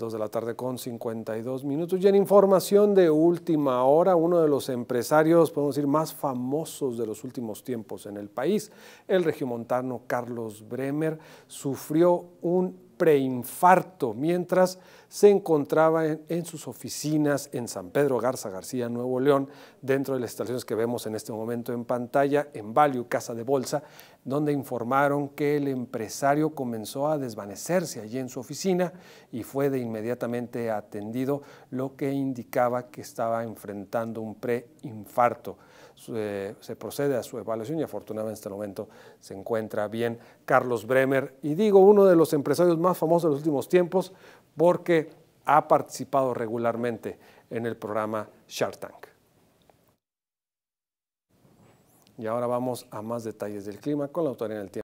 2 de la tarde con 52 minutos. Y en información de última hora, uno de los empresarios, podemos decir, más famosos de los últimos tiempos en el país, el regiomontano Carlos Bremer, sufrió un preinfarto mientras se encontraba en, sus oficinas en San Pedro Garza García, Nuevo León, dentro de las instalaciones que vemos en este momento en pantalla, en Value Casa de Bolsa, donde informaron que el empresario comenzó a desvanecerse allí en su oficina y fue de inmediatamente atendido, lo que indicaba que estaba enfrentando un preinfarto. Se, eh, se procede a su evaluación y afortunadamente en este momento se encuentra bien Carlos Bremer. Y digo, uno de los empresarios más famosos de los últimos tiempos porque ha participado regularmente en el programa Shark Tank. Y ahora vamos a más detalles del clima con la autoridad en el tiempo.